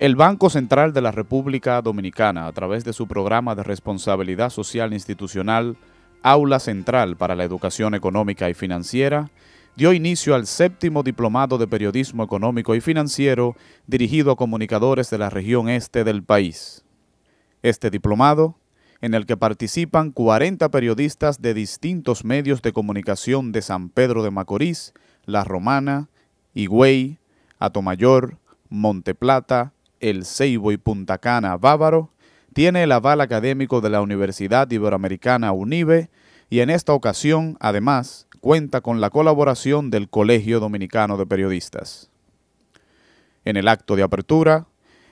El Banco Central de la República Dominicana, a través de su programa de responsabilidad social institucional, Aula Central para la Educación Económica y Financiera, dio inicio al séptimo diplomado de periodismo económico y financiero dirigido a comunicadores de la región este del país. Este diplomado, en el que participan 40 periodistas de distintos medios de comunicación de San Pedro de Macorís, La Romana, Higüey, Atomayor, Monteplata, el Ceibo y Punta Cana Bávaro, tiene el aval académico de la Universidad Iberoamericana UNIBE y en esta ocasión, además, cuenta con la colaboración del Colegio Dominicano de Periodistas. En el acto de apertura,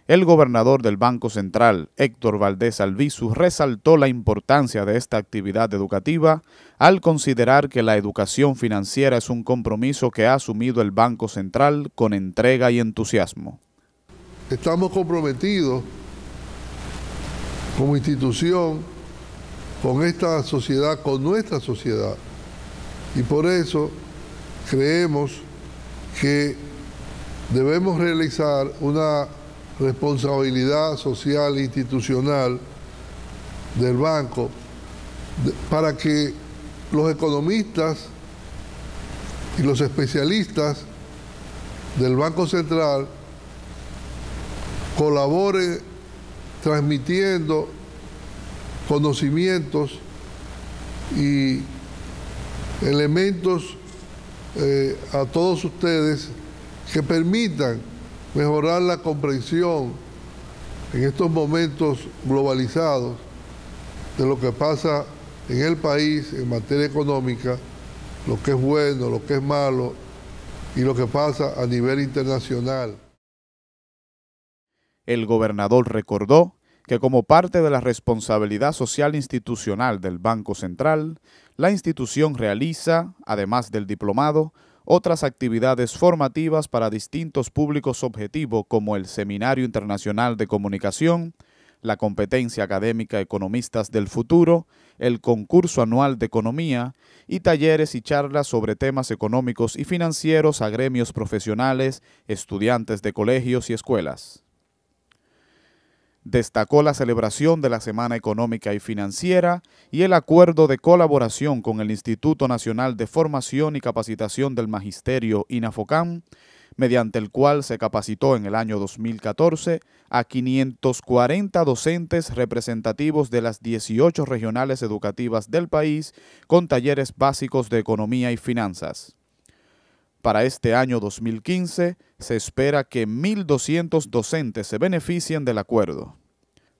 el gobernador del Banco Central, Héctor Valdés Albizu, resaltó la importancia de esta actividad educativa al considerar que la educación financiera es un compromiso que ha asumido el Banco Central con entrega y entusiasmo estamos comprometidos como institución con esta sociedad, con nuestra sociedad. Y por eso creemos que debemos realizar una responsabilidad social e institucional del banco para que los economistas y los especialistas del Banco Central colaboren transmitiendo conocimientos y elementos eh, a todos ustedes que permitan mejorar la comprensión en estos momentos globalizados de lo que pasa en el país en materia económica, lo que es bueno, lo que es malo y lo que pasa a nivel internacional el gobernador recordó que como parte de la responsabilidad social institucional del Banco Central, la institución realiza, además del diplomado, otras actividades formativas para distintos públicos objetivos como el Seminario Internacional de Comunicación, la competencia académica Economistas del Futuro, el concurso anual de economía y talleres y charlas sobre temas económicos y financieros a gremios profesionales, estudiantes de colegios y escuelas destacó la celebración de la Semana Económica y Financiera y el acuerdo de colaboración con el Instituto Nacional de Formación y Capacitación del Magisterio INAFOCAM, mediante el cual se capacitó en el año 2014 a 540 docentes representativos de las 18 regionales educativas del país con talleres básicos de economía y finanzas. Para este año 2015 se espera que 1.200 docentes se beneficien del acuerdo.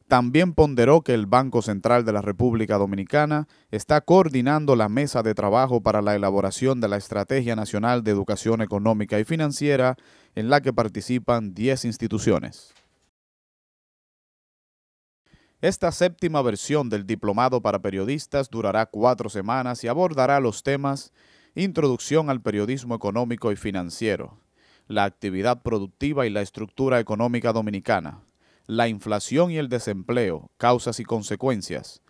También ponderó que el Banco Central de la República Dominicana está coordinando la mesa de trabajo para la elaboración de la Estrategia Nacional de Educación Económica y Financiera, en la que participan 10 instituciones. Esta séptima versión del Diplomado para Periodistas durará cuatro semanas y abordará los temas Introducción al periodismo económico y financiero, la actividad productiva y la estructura económica dominicana, la inflación y el desempleo, causas y consecuencias,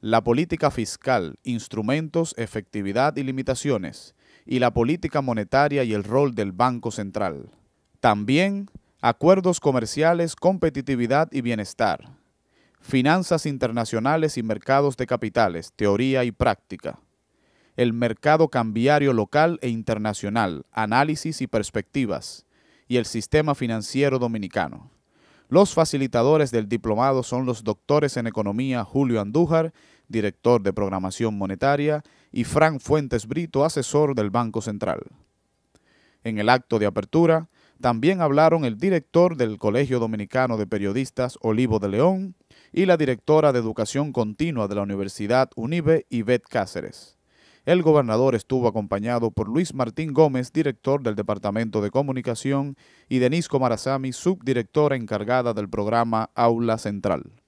la política fiscal, instrumentos, efectividad y limitaciones, y la política monetaria y el rol del Banco Central. También acuerdos comerciales, competitividad y bienestar, finanzas internacionales y mercados de capitales, teoría y práctica el mercado cambiario local e internacional, análisis y perspectivas, y el sistema financiero dominicano. Los facilitadores del diplomado son los doctores en economía Julio Andújar, director de programación monetaria, y Frank Fuentes Brito, asesor del Banco Central. En el acto de apertura, también hablaron el director del Colegio Dominicano de Periodistas, Olivo de León, y la directora de Educación Continua de la Universidad UNIBE, Ivette Cáceres. El gobernador estuvo acompañado por Luis Martín Gómez, director del Departamento de Comunicación, y Denis Comarazami, subdirectora encargada del programa Aula Central.